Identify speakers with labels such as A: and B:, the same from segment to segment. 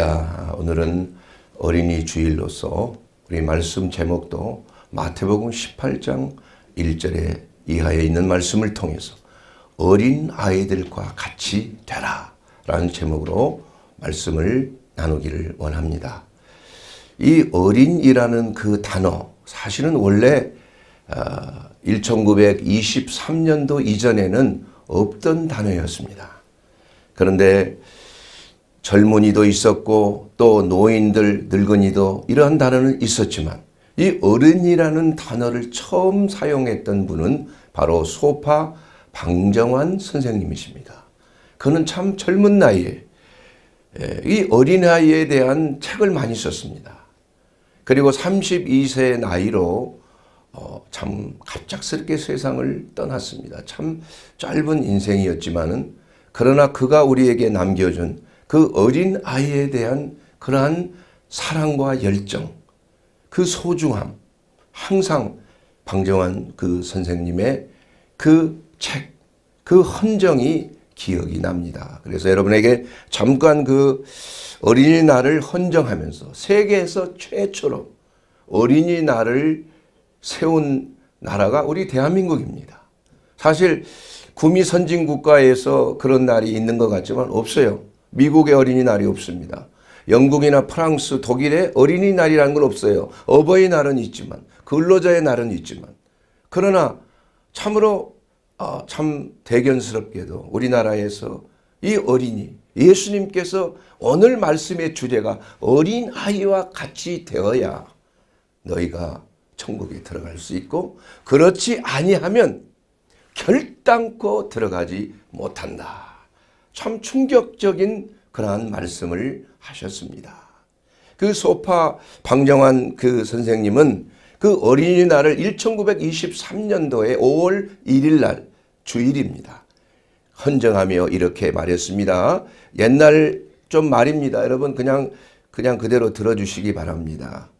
A: 자, 오늘은 어린이 주일로서 우리 말씀 제목도 마태복음 18장 1절에 이하에 있는 말씀을 통해서 어린 아이들과 같이 되라 라는 제목으로 말씀을 나누기를 원합니다. 이 어린이라는 그 단어 사실은 원래 1923년도 아, 이전에는 없던 단어였습니다. 그런데 젊은이도 있었고 또 노인들, 늙은이도 이러한 단어는 있었지만 이 어른이라는 단어를 처음 사용했던 분은 바로 소파 방정환 선생님이십니다. 그는 참 젊은 나이에 이 어린아이에 대한 책을 많이 썼습니다. 그리고 3 2세 나이로 어, 참 갑작스럽게 세상을 떠났습니다. 참 짧은 인생이었지만은 그러나 그가 우리에게 남겨준 그 어린 아이에 대한 그러한 사랑과 열정, 그 소중함, 항상 방정환 그 선생님의 그 책, 그 헌정이 기억이 납니다. 그래서 여러분에게 잠깐 그 어린이날을 헌정하면서 세계에서 최초로 어린이날을 세운 나라가 우리 대한민국입니다. 사실 구미 선진국가에서 그런 날이 있는 것 같지만 없어요. 미국의 어린이날이 없습니다. 영국이나 프랑스, 독일의 어린이날이라는 건 없어요. 어버이날은 있지만 근로자의 날은 있지만 그러나 참으로 아, 참 대견스럽게도 우리나라에서 이 어린이 예수님께서 오늘 말씀의 주제가 어린 아이와 같이 되어야 너희가 천국에 들어갈 수 있고 그렇지 아니하면 결단코 들어가지 못한다. 참 충격적인 그러한 말씀을 하셨습니다. 그 소파 방정환 그 선생님은 그 어린이날을 1923년도에 5월 1일 날 주일입니다. 헌정하며 이렇게 말했습니다. 옛날 좀 말입니다. 여러분 그냥 그냥 그대로 들어주시기 바랍니다.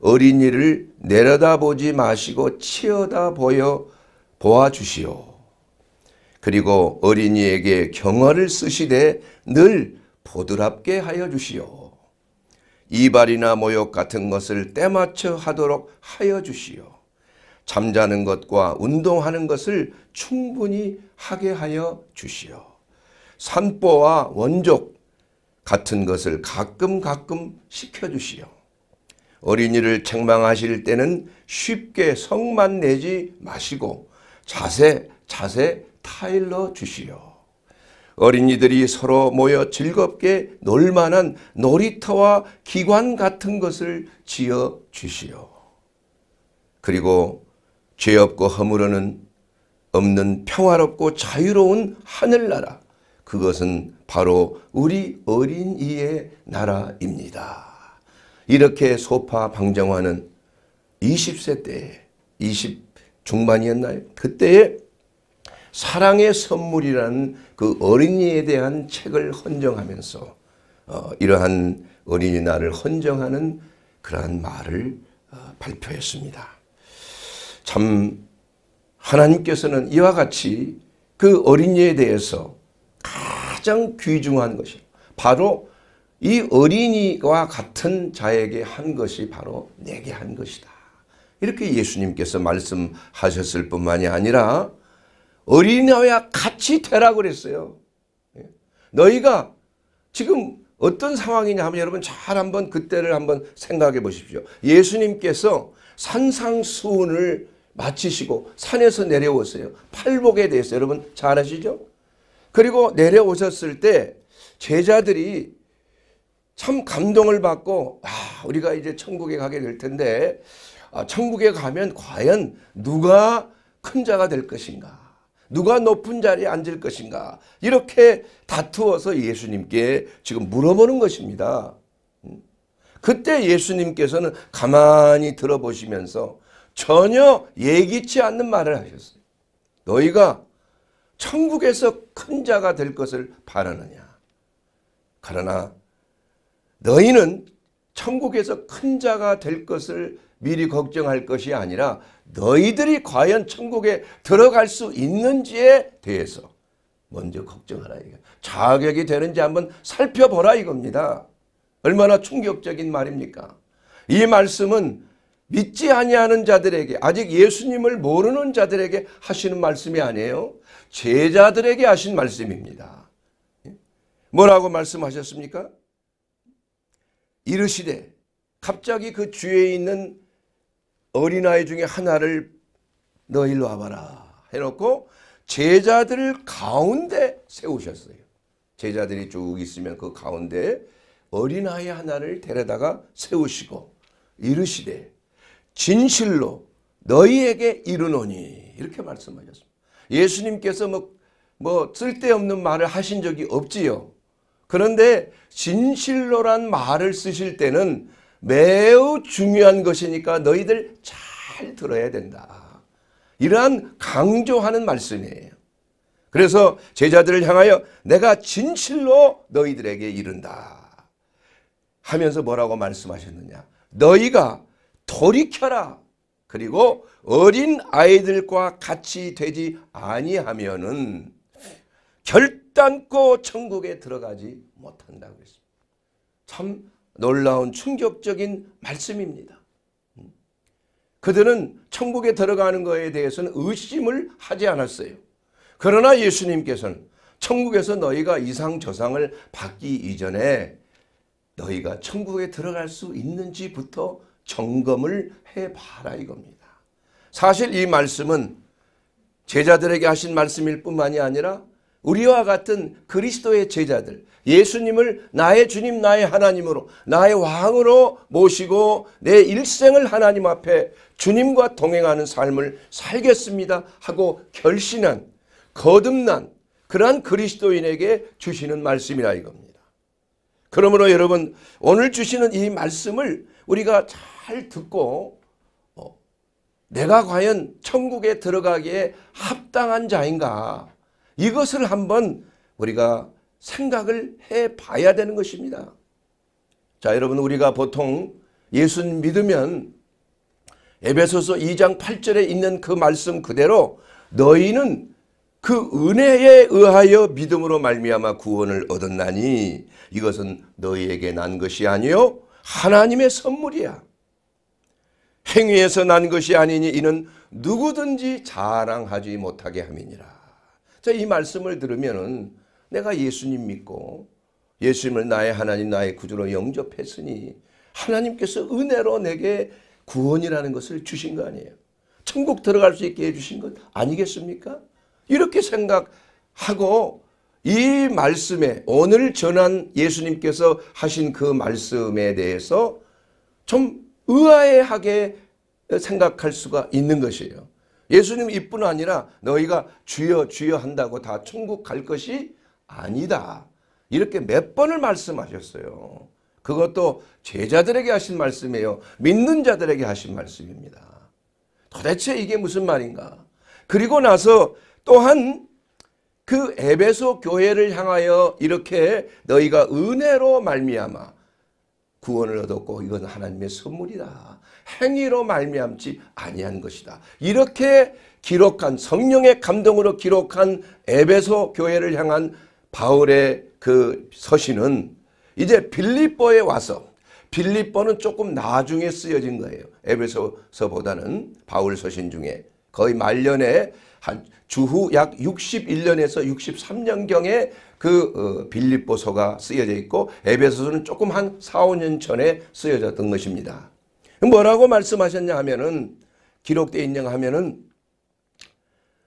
A: 어린이를 내려다보지 마시고 치어다 보여 보아주시오. 그리고 어린이에게 경어를 쓰시되 늘 보드랍게 하여 주시오. 이발이나 모욕 같은 것을 때맞춰 하도록 하여 주시오. 잠자는 것과 운동하는 것을 충분히 하게 하여 주시오. 산보와 원족 같은 것을 가끔 가끔 시켜주시오. 어린이를 책망하실 때는 쉽게 성만 내지 마시고 자세, 자세 타일러 주시오. 어린이들이 서로 모여 즐겁게 놀만한 놀이터와 기관 같은 것을 지어 주시오. 그리고 죄 없고 허물어는 없는 평화롭고 자유로운 하늘나라. 그것은 바로 우리 어린이의 나라입니다. 이렇게 소파 방정화는 20세 때, 20 중반이었나요? 그때에 사랑의 선물이라는 그 어린이에 대한 책을 헌정하면서 어, 이러한 어린이날을 헌정하는 그러한 말을 어, 발표했습니다. 참 하나님께서는 이와 같이 그 어린이에 대해서 가장 귀중한 것이 바로 이 어린이와 같은 자에게 한 것이 바로 내게 한 것이다. 이렇게 예수님께서 말씀하셨을 뿐만이 아니라 어린아이와 같이 되라 그랬어요. 예. 너희가 지금 어떤 상황이냐 하면 여러분 잘 한번 그때를 한번 생각해 보십시오. 예수님께서 산상수훈을 마치시고 산에서 내려오세요. 팔복에 대해서 여러분 잘 아시죠? 그리고 내려오셨을 때 제자들이 참 감동을 받고 아, 우리가 이제 천국에 가게 될 텐데 아, 천국에 가면 과연 누가 큰 자가 될 것인가 누가 높은 자리에 앉을 것인가 이렇게 다투어서 예수님께 지금 물어보는 것입니다. 음? 그때 예수님께서는 가만히 들어보시면서 전혀 예기치 않는 말을 하셨어요. 너희가 천국에서 큰 자가 될 것을 바라느냐. 그러나 너희는 천국에서 큰 자가 될 것을 미리 걱정할 것이 아니라 너희들이 과연 천국에 들어갈 수 있는지에 대해서 먼저 걱정하라. 자격이 되는지 한번 살펴보라 이겁니다. 얼마나 충격적인 말입니까? 이 말씀은 믿지 아니하는 자들에게 아직 예수님을 모르는 자들에게 하시는 말씀이 아니에요. 제자들에게 하신 말씀입니다. 뭐라고 말씀하셨습니까? 이르시되 갑자기 그 주위에 있는 어린아이 중에 하나를 너희로 와봐라 해놓고 제자들을 가운데 세우셨어요. 제자들이 쭉 있으면 그 가운데 어린아이 하나를 데려다가 세우시고 이르시되 진실로 너희에게 이르노니 이렇게 말씀하셨습니다. 예수님께서 뭐, 뭐 쓸데없는 말을 하신 적이 없지요. 그런데 진실로란 말을 쓰실 때는 매우 중요한 것이니까 너희들 잘 들어야 된다. 이러한 강조하는 말씀이에요. 그래서 제자들을 향하여 내가 진실로 너희들에게 이른다. 하면서 뭐라고 말씀하셨느냐. 너희가 돌이켜라. 그리고 어린 아이들과 같이 되지 아니하면은 결 결단 천국에 들어가지 못한다고 했습니다. 참 놀라운 충격적인 말씀입니다. 그들은 천국에 들어가는 것에 대해서는 의심을 하지 않았어요. 그러나 예수님께서는 천국에서 너희가 이상 저상을 받기 이전에 너희가 천국에 들어갈 수 있는지부터 점검을 해봐라 이겁니다. 사실 이 말씀은 제자들에게 하신 말씀일 뿐만이 아니라 우리와 같은 그리스도의 제자들 예수님을 나의 주님 나의 하나님으로 나의 왕으로 모시고 내 일생을 하나님 앞에 주님과 동행하는 삶을 살겠습니다 하고 결신한 거듭난 그러한 그리스도인에게 주시는 말씀이라 이겁니다. 그러므로 여러분 오늘 주시는 이 말씀을 우리가 잘 듣고 어, 내가 과연 천국에 들어가기에 합당한 자인가 이것을 한번 우리가 생각을 해 봐야 되는 것입니다. 자 여러분 우리가 보통 예수 믿으면 에베소서 2장 8절에 있는 그 말씀 그대로 너희는 그 은혜에 의하여 믿음으로 말미암아 구원을 얻었나니 이것은 너희에게 난 것이 아니요 하나님의 선물이야. 행위에서 난 것이 아니니 이는 누구든지 자랑하지 못하게 함이니라. 자, 이 말씀을 들으면은 내가 예수님 믿고 예수님을 나의 하나님 나의 구주로 영접했으니 하나님께서 은혜로 내게 구원이라는 것을 주신 거 아니에요. 천국 들어갈 수 있게 해주신 것 아니겠습니까? 이렇게 생각하고 이 말씀에 오늘 전한 예수님께서 하신 그 말씀에 대해서 좀 의아해하게 생각할 수가 있는 것이에요. 예수님 이뿐 아니라 너희가 주여 주여 한다고 다 천국 갈 것이 아니다. 이렇게 몇 번을 말씀하셨어요. 그것도 제자들에게 하신 말씀이에요. 믿는 자들에게 하신 말씀입니다. 도대체 이게 무슨 말인가? 그리고 나서 또한 그 에베소 교회를 향하여 이렇게 너희가 은혜로 말미암아 구원을 얻었고 이건 하나님의 선물이다. 행위로 말미암지 아니한 것이다. 이렇게 기록한 성령의 감동으로 기록한 에베소 교회를 향한 바울의 그 서신은 이제 빌립보에 와서 빌립보는 조금 나중에 쓰여진 거예요. 에베소서보다는 바울 서신 중에 거의 말년에 한 주후 약 61년에서 63년경에 그 어, 빌립보서가 쓰여져 있고 에베소서는 조금 한 4, 5년 전에 쓰여졌던 것입니다. 뭐라고 말씀하셨냐 하면은 기록되어 있냐 하면은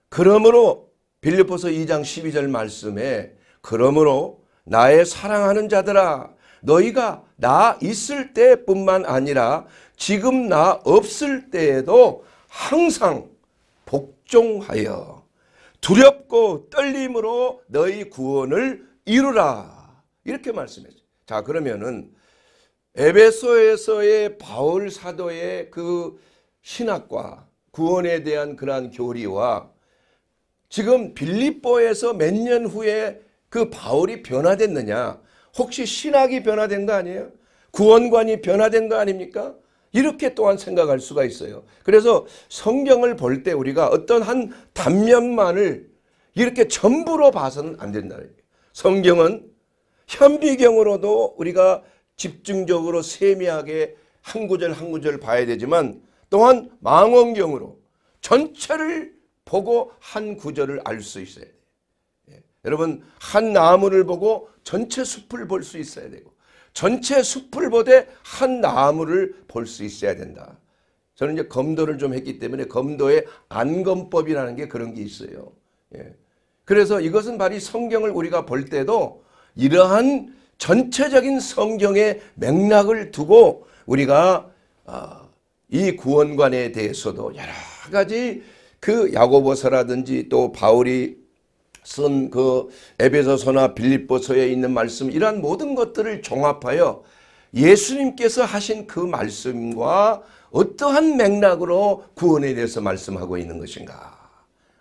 A: 그러므로 빌리포서 2장 12절 말씀에 그러므로 나의 사랑하는 자들아 너희가 나 있을 때뿐만 아니라 지금 나 없을 때에도 항상 복종하여 두렵고 떨림으로 너희 구원을 이루라 이렇게 말씀했죠. 자 그러면은 에베소에서의 바울 사도의 그 신학과 구원에 대한 그러한 교리와 지금 빌립보에서 몇 년 후에 그 바울이 변화됐느냐 혹시 신학이 변화된 거 아니에요? 구원관이 변화된 거 아닙니까? 이렇게 또한 생각할 수가 있어요. 그래서 성경을 볼 때 우리가 어떤 한 단면만을 이렇게 전부로 봐서는 안 된다는 거예요. 성경은 현비경으로도 우리가 집중적으로 세미하게 한 구절 한 구절 봐야 되지만 또한 망원경으로 전체를 보고 한 구절을 알 수 있어야 돼요. 예. 여러분 한 나무를 보고 전체 숲을 볼 수 있어야 되고 전체 숲을 보되 한 나무를 볼 수 있어야 된다. 저는 이제 검도를 좀 했기 때문에 검도의 안검법이라는 게 그런 게 있어요. 예. 그래서 이것은 바로 성경을 우리가 볼 때도 이러한 전체적인 성경의 맥락을 두고 우리가 아, 이 구원관에 대해서도 여러 가지 그 야고보서라든지 또 바울이 쓴 그 에베소서나 빌립보서에 있는 말씀 이러한 모든 것들을 종합하여 예수님께서 하신 그 말씀과 어떠한 맥락으로 구원에 대해서 말씀하고 있는 것인가.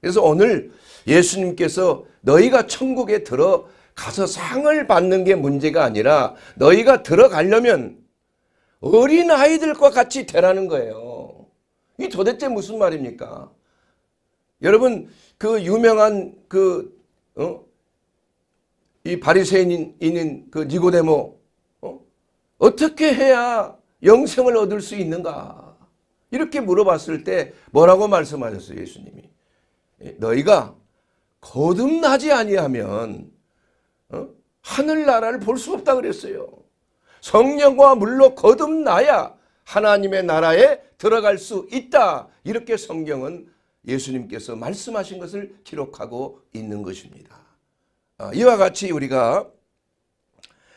A: 그래서 오늘 예수님께서 너희가 천국에 들어 가서 상을 받는 게 문제가 아니라 너희가 들어가려면 어린 아이들과 같이 되라는 거예요. 이 도대체 무슨 말입니까? 여러분 그 유명한 그이 어? 바리새인인 그 니고데모 어? 어떻게 해야 영생을 얻을 수 있는가? 이렇게 물어봤을 때 뭐라고 말씀하셨어요, 예수님이? 너희가 거듭나지 아니하면 어? 하늘나라를 볼 수 없다 그랬어요. 성령과 물로 거듭나야 하나님의 나라에 들어갈 수 있다. 이렇게 성경은 예수님께서 말씀하신 것을 기록하고 있는 것입니다. 아, 이와 같이 우리가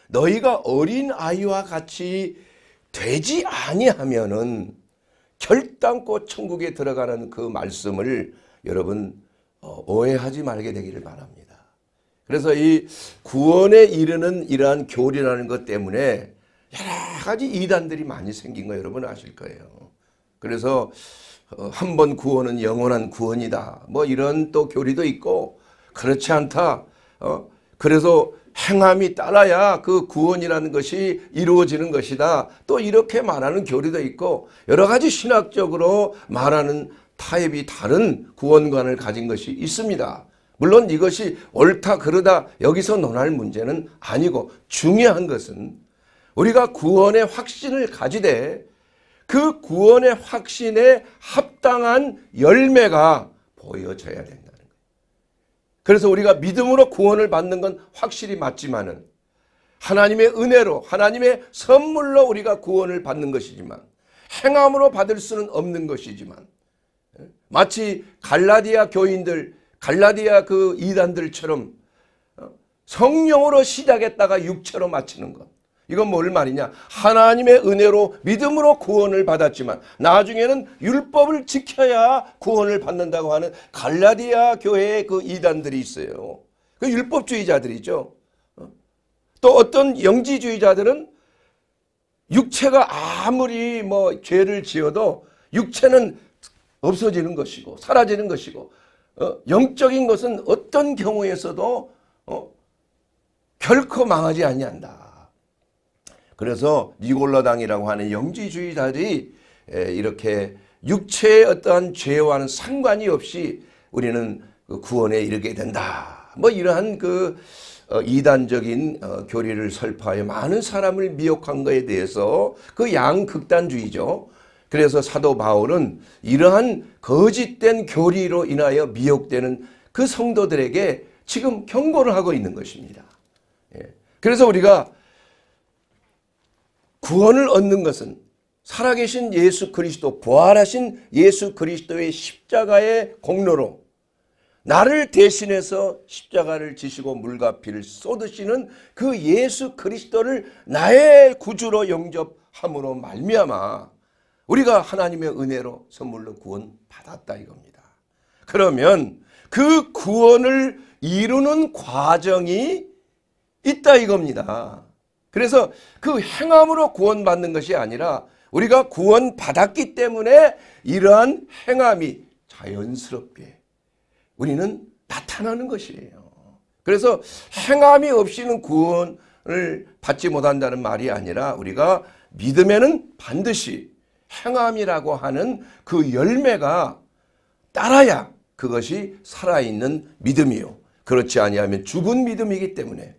A: 너희가 어린 아이와 같이 되지 아니하면은 결단코 천국에 들어가는 그 말씀을 여러분 어, 오해하지 말게 되기를 바랍니다. 그래서 이 구원에 이르는 이러한 교리라는 것 때문에 여러 가지 이단들이 많이 생긴 거 여러분 아실 거예요. 그래서 어, 한 번 구원은 영원한 구원이다. 뭐 이런 또 교리도 있고 그렇지 않다. 어? 그래서 행함이 따라야 그 구원이라는 것이 이루어지는 것이다. 또 이렇게 말하는 교리도 있고 여러 가지 신학적으로 말하는 타입이 다른 구원관을 가진 것이 있습니다. 물론 이것이 옳다 그러다 여기서 논할 문제는 아니고 중요한 것은 우리가 구원의 확신을 가지되 그 구원의 확신에 합당한 열매가 보여져야 된다는 거예요. 그래서 우리가 믿음으로 구원을 받는 건 확실히 맞지만은 하나님의 은혜로 하나님의 선물로 우리가 구원을 받는 것이지만 행함으로 받을 수는 없는 것이지만 예? 마치 갈라디아 교인들 갈라디아 그 이단들처럼 어, 성령으로 시작했다가 육체로 마치는 것. 이건 뭘 말이냐? 하나님의 은혜로 믿음으로 구원을 받았지만 나중에는 율법을 지켜야 구원을 받는다고 하는 갈라디아 교회의 그 이단들이 있어요. 그 율법주의자들이죠. 어? 또 어떤 영지주의자들은 육체가 아무리 뭐 죄를 지어도 육체는 없어지는 것이고 사라지는 것이고 어, 영적인 것은 어떤 경우에서도 어, 결코 망하지 아니한다. 그래서 니골라당이라고 하는 영지주의자들이 에, 이렇게 육체의 어떠한 죄와는 상관이 없이 우리는 그 구원에 이르게 된다. 뭐 이러한 그 어, 이단적인 어, 교리를 설파하여 많은 사람을 미혹한 것에 대해서 그 양극단주의죠. 그래서 사도 바울은 이러한 거짓된 교리로 인하여 미혹되는 그 성도들에게 지금 경고를 하고 있는 것입니다. 예. 그래서 우리가 구원을 얻는 것은 살아계신 예수 그리스도 부활하신 예수 그리스도의 십자가의 공로로 나를 대신해서 십자가를 지시고 물과 피를 쏟으시는 그 예수 그리스도를 나의 구주로 영접함으로 말미암아 우리가 하나님의 은혜로 선물로 구원 받았다 이겁니다. 그러면 그 구원을 이루는 과정이 있다 이겁니다. 그래서 그 행함으로 구원받는 것이 아니라 우리가 구원받았기 때문에 이러한 행함이 자연스럽게 우리는 나타나는 것이에요. 그래서 행함이 없이는 구원을 받지 못한다는 말이 아니라 우리가 믿음에는 반드시 행함이라고 하는 그 열매가 따라야 그것이 살아있는 믿음이요. 그렇지 아니하면 죽은 믿음이기 때문에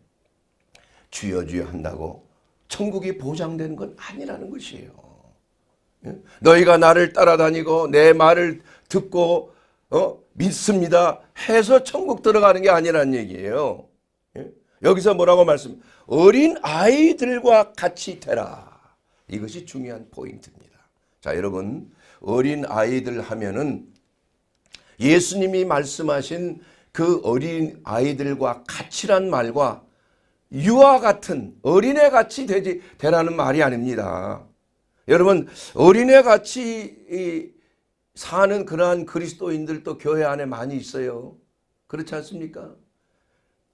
A: 주여 주여 한다고 천국이 보장되는 건 아니라는 것이에요. 예? 너희가 나를 따라다니고 내 말을 듣고 어? 믿습니다 해서 천국 들어가는 게 아니라는 얘기예요. 예? 여기서 뭐라고 말씀? 어린 아이들과 같이 되라. 이것이 중요한 포인트 자, 여러분, 어린 아이들 하면은 예수님이 말씀하신 그 어린 아이들과 같이란 말과 유아 같은 어린애 같이 되지 되라는 말이 아닙니다. 여러분 어린애 같이 사는 그러한 그리스도인들도 교회 안에 많이 있어요. 그렇지 않습니까?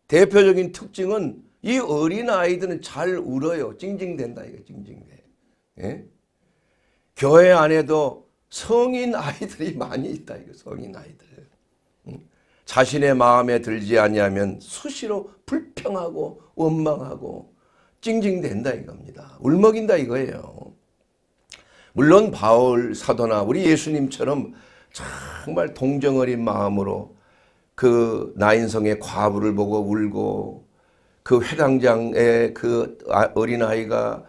A: 대표적인 특징은 이 어린 아이들은 잘 울어요. 찡찡댄다 이거 찡찡대. 예? 교회 안에도 성인 아이들이 많이 있다. 이거 성인 아이들. 자신의 마음에 들지 아니면 수시로 불평하고 원망하고 찡찡댄다 이겁니다. 울먹인다 이거예요. 물론 바울 사도나 우리 예수님처럼 정말 동정어린 마음으로 그 나인성의 과부를 보고 울고 그 회당장의 그 아, 어린아이가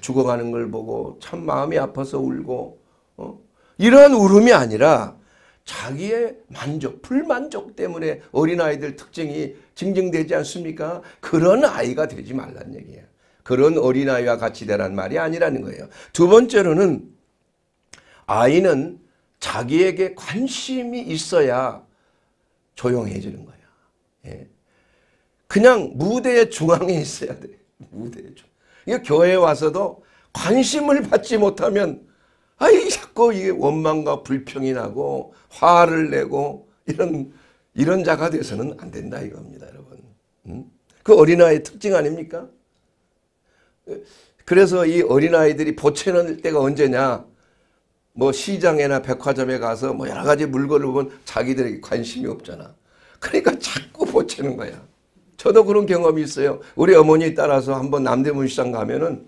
A: 죽어가는 걸 보고 참 마음이 아파서 울고 어? 이한 울음이 아니라 자기의 만족, 불만족 때문에 어린아이들 특징이 증명되지 않습니까? 그런 아이가 되지 말란 얘기예요. 그런 어린아이와 같이 되란 말이 아니라는 거예요. 두 번째로는 아이는 자기에게 관심이 있어야 조용해지는 거야. 예. 그냥 무대의 중앙에 있어야 돼. 무대의 중 이거 교회에 와서도 관심을 받지 못하면 아이 자꾸 이게 원망과 불평이 나고 화를 내고 이런 이런 자가 돼서는 안 된다 이겁니다, 여러분. 음? 그 어린아이의 특징 아닙니까? 그래서 이 어린아이들이 보채는 때가 언제냐? 뭐시장에나 백화점에 가서 뭐 여러 가지 물건을 보면 자기들에게 관심이 없잖아. 그러니까 자꾸 보채는 거야. 저도 그런 경험이 있어요. 우리 어머니 따라서 한번 남대문 시장 가면은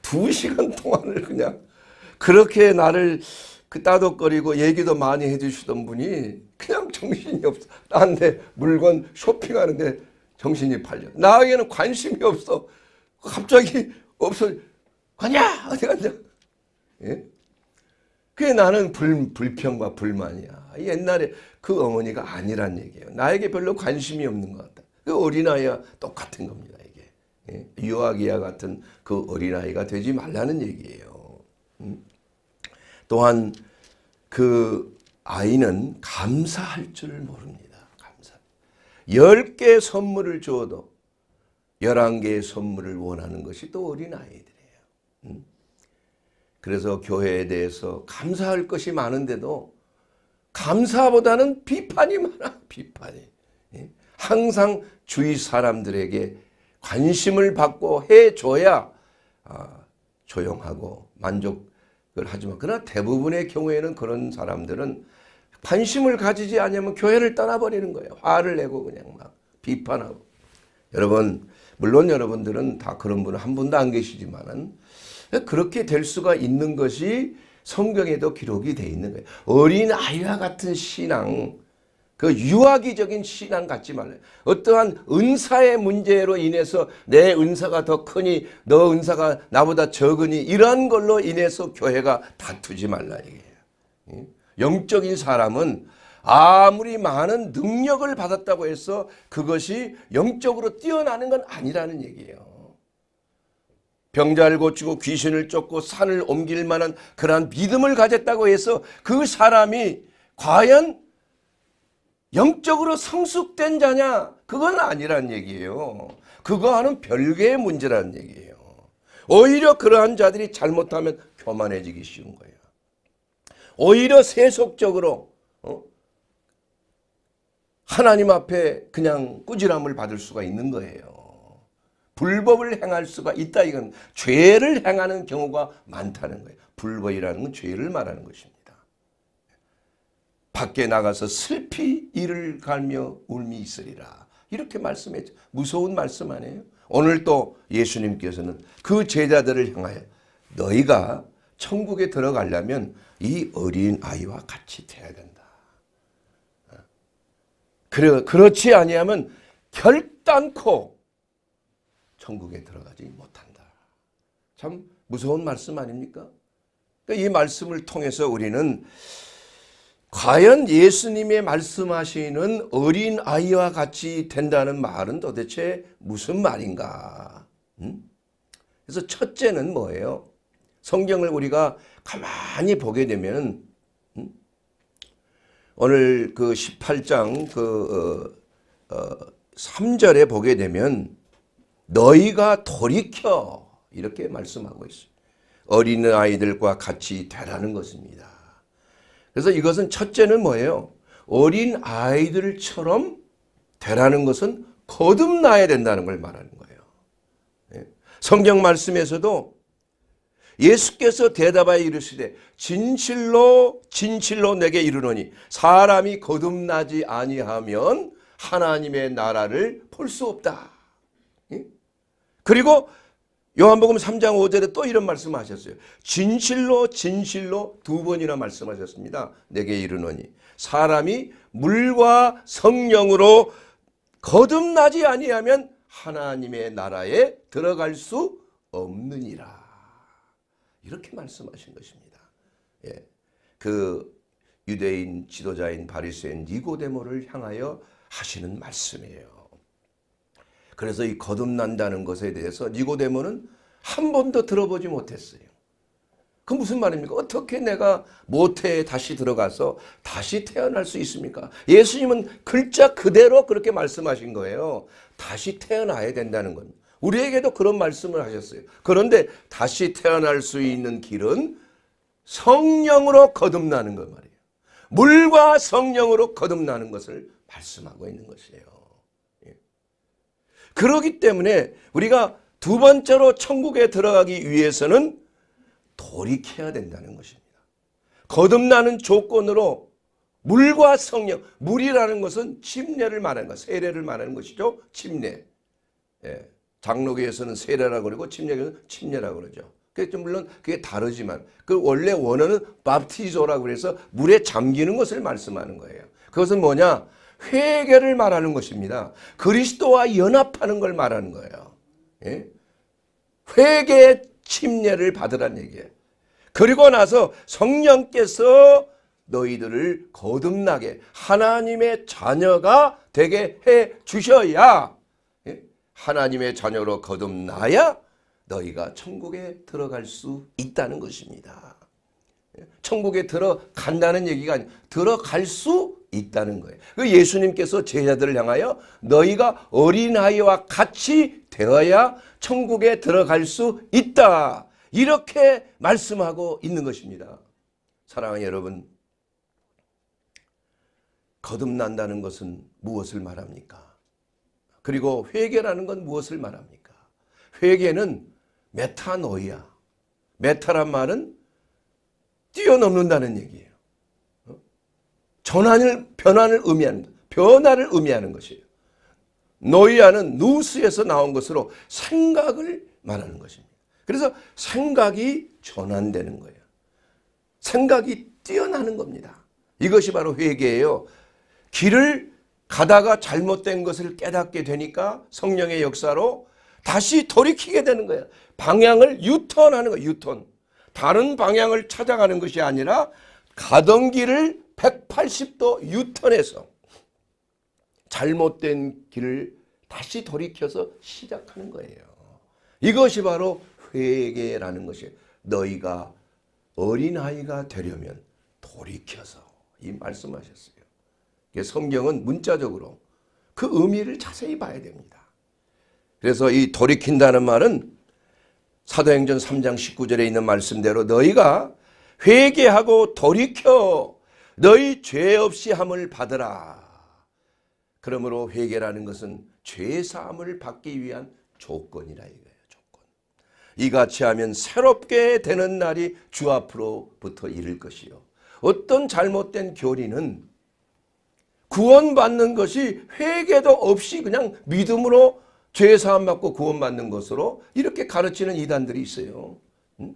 A: 두 시간 동안을 그냥 그렇게 나를 그따덕거리고 얘기도 많이 해주시던 분이 그냥 정신이 없어. 나한테 물건 쇼핑하는데 정신이 팔려. 나에게는 관심이 없어. 갑자기 없어. 가냐? 어디 갔냐? 예? 그게 나는 불, 불평과 불만이야. 옛날에 그 어머니가 아니란 얘기예요. 나에게 별로 관심이 없는 것 같다. 그 어린아이와 똑같은 겁니다. 이게 예? 유아기와 같은 그 어린아이가 되지 말라는 얘기예요. 음? 또한 그 아이는 감사할 줄 모릅니다. 감사. 1개 선물을 주어도 11개의 선물을 원하는 것이 또 어린아이들이에요. 음? 그래서 교회에 대해서 감사할 것이 많은데도 감사보다는 비판이 많아 비판이 예? 항상 주위 사람들에게 관심을 받고 해줘야 아, 조용하고 만족을 하지만 그러나 대부분의 경우에는 그런 사람들은 관심을 가지지 않으면 교회를 떠나버리는 거예요. 화를 내고 그냥 막 비판하고 여러분 물론 여러분들은 다 그런 분은 한 분도 안 계시지만은 그렇게 될 수가 있는 것이 성경에도 기록이 돼 있는 거예요. 어린 아이와 같은 신앙 그 유아기적인 신앙 갖지 말래. 어떠한 은사의 문제로 인해서 내 은사가 더 크니 너 은사가 나보다 적으니 이런 걸로 인해서 교회가 다투지 말라 이게. 영적인 사람은 아무리 많은 능력을 받았다고 해서 그것이 영적으로 뛰어나는 건 아니라는 얘기예요. 병자를 고치고 귀신을 쫓고 산을 옮길 만한 그러한 믿음을 가졌다고 해서 그 사람이 과연 영적으로 성숙된 자냐? 그건 아니란 얘기예요. 그거와는 별개의 문제란 얘기예요. 오히려 그러한 자들이 잘못하면 교만해지기 쉬운 거예요. 오히려 세속적으로 어? 하나님 앞에 그냥 꾸지람을 받을 수가 있는 거예요. 불법을 행할 수가 있다. 이건 죄를 행하는 경우가 많다는 거예요. 불법이라는 건 죄를 말하는 것입니다. 밖에 나가서 슬피 이를 갈며 울미 있으리라. 이렇게 말씀했죠. 무서운 말씀 아니에요? 오늘 또 예수님께서는 그 제자들을 향하여 너희가 천국에 들어가려면 이 어린 아이와 같이 돼야 된다. 그래, 그렇지 아니하면 결단코 천국에 들어가지 못한다. 참 무서운 말씀 아닙니까? 그러니까 이 말씀을 통해서 우리는 과연 예수님의 말씀하시는 어린 아이와 같이 된다는 말은 도대체 무슨 말인가? 음? 그래서 첫째는 뭐예요? 성경을 우리가 가만히 보게 되면 음? 오늘 그 18장 그 어, 어, 3절에 보게 되면 너희가 돌이켜 이렇게 말씀하고 있어요. 어린 아이들과 같이 되라는 것입니다. 그래서 이것은 첫째는 뭐예요? 어린 아이들처럼 되라는 것은 거듭나야 된다는 걸 말하는 거예요. 예. 성경 말씀에서도 예수께서 대답하여 이르시되 진실로 진실로 내게 이르노니 사람이 거듭나지 아니하면 하나님의 나라를 볼 수 없다. 예? 그리고 요한복음 3장 5절에 또 이런 말씀하셨어요. 진실로 진실로 두 번이나 말씀하셨습니다. 내게 이르노니 사람이 물과 성령으로 거듭나지 아니하면 하나님의 나라에 들어갈 수 없느니라. 이렇게 말씀하신 것입니다. 예. 그 유대인 지도자인 바리새인 니고데모를 향하여 하시는 말씀이에요. 그래서 이 거듭난다는 것에 대해서 니고데모는 한 번도 들어보지 못했어요. 그 무슨 말입니까? 어떻게 내가 모태에 다시 들어가서 다시 태어날 수 있습니까? 예수님은 글자 그대로 그렇게 말씀하신 거예요. 다시 태어나야 된다는 겁 우리에게도 그런 말씀을 하셨어요. 그런데 다시 태어날 수 있는 길은 성령으로 거듭나는 것 말이에요. 물과 성령으로 거듭나는 것을 말씀하고 있는 것이에요. 그러기 때문에 우리가 두 번째로 천국에 들어가기 위해서는 돌이켜야 된다는 것입니다. 거듭나는 조건으로 물과 성령, 물이라는 것은 침례를 말하는 것, 세례를 말하는 것이죠. 침례. 예. 장로교에서는 세례라고 그러고 침례교에서는 침례라고 그러죠. 그래 물론 그게 다르지만 그 원래 원어는 밥티조라고 그서 물에 잠기는 것을 말씀하는 거예요. 그것은 뭐냐? 회개를 말하는 것입니다. 그리스도와 연합하는 걸 말하는 거예요. 예? 회개의 침례를 받으란 얘기예요. 그리고 나서 성령께서 너희들을 거듭나게 하나님의 자녀가 되게 해 주셔야 예? 하나님의 자녀로 거듭나야 너희가 천국에 들어갈 수 있다는 것입니다. 예? 천국에 들어간다는 얘기가 아니라 들어갈 수 있다는 거예요. 그 예수님께서 제자들을 향하여 너희가 어린아이와 같이 되어야 천국에 들어갈 수 있다. 이렇게 말씀하고 있는 것입니다. 사랑하는 여러분, 거듭난다는 것은 무엇을 말합니까? 그리고 회개라는 건 무엇을 말합니까? 회개는 메타노이야. 메타란 말은 뛰어넘는다는 얘기예요. 전환을 변환을 의미하는 변화를 의미하는 것이에요. 노이아는 누스에서 나온 것으로 생각을 말하는 것입니다. 그래서 생각이 전환되는 거예요. 생각이 뛰어나는 겁니다. 이것이 바로 회개예요. 길을 가다가 잘못된 것을 깨닫게 되니까 성령의 역사로 다시 돌이키게 되는 거예요. 방향을 유턴하는 거예요. 유턴. 다른 방향을 찾아가는 것이 아니라 가던 길을 180도 유턴해서 잘못된 길을 다시 돌이켜서 시작하는 거예요. 이것이 바로 회개라는 것이 너희가 어린아이가 되려면 돌이켜서 이 말씀하셨어요. 성경은 문자적으로 그 의미를 자세히 봐야 됩니다. 그래서 이 돌이킨다는 말은 사도행전 3장 19절에 있는 말씀대로 너희가 회개하고 돌이켜 너희 죄 없이 함을 받으라. 그러므로 회개라는 것은 죄 사함을 받기 위한 조건이라 이거예요. 조건. 이같이 하면 새롭게 되는 날이 주 앞으로부터 이를 것이요. 어떤 잘못된 교리는 구원받는 것이 회개도 없이 그냥 믿음으로 죄 사함 받고 구원받는 것으로 이렇게 가르치는 이단들이 있어요. 음?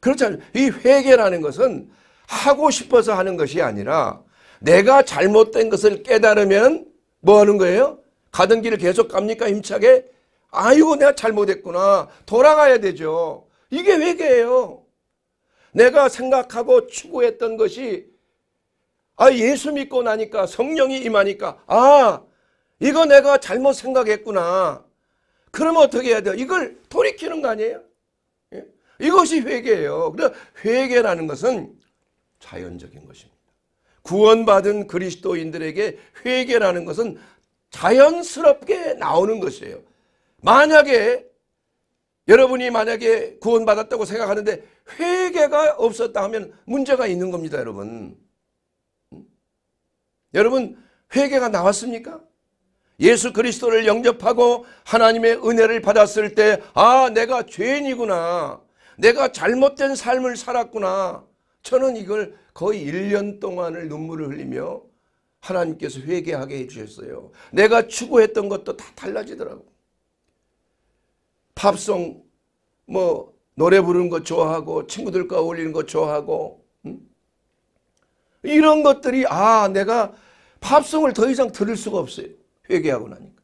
A: 그렇잖아요. 이 회개라는 것은 하고 싶어서 하는 것이 아니라 내가 잘못된 것을 깨달으면 뭐 하는 거예요? 가던 길을 계속 갑니까? 힘차게? 아이고 내가 잘못했구나. 돌아가야 되죠. 이게 회개예요. 내가 생각하고 추구했던 것이 아 예수 믿고 나니까 성령이 임하니까 아 이거 내가 잘못 생각했구나. 그러면 어떻게 해야 돼요? 이걸 돌이키는 거 아니에요? 예? 이것이 회개예요. 회개라는 것은 자연적인 것입니다. 구원받은 그리스도인들에게 회개라는 것은 자연스럽게 나오는 것이에요. 만약에 여러분이 만약에 구원받았다고 생각하는데 회개가 없었다 하면 문제가 있는 겁니다, 여러분. 여러분 회개가 나왔습니까? 예수 그리스도를 영접하고 하나님의 은혜를 받았을 때 아, 내가 죄인이구나. 내가 잘못된 삶을 살았구나. 저는 이걸 거의 1년 동안을 눈물을 흘리며 하나님께서 회개하게 해주셨어요. 내가 추구했던 것도 다 달라지더라고. 팝송 뭐 노래 부르는 거 좋아하고 친구들과 어울리는 거 좋아하고 음? 이런 것들이 아 내가 팝송을 더 이상 들을 수가 없어요. 회개하고 나니까.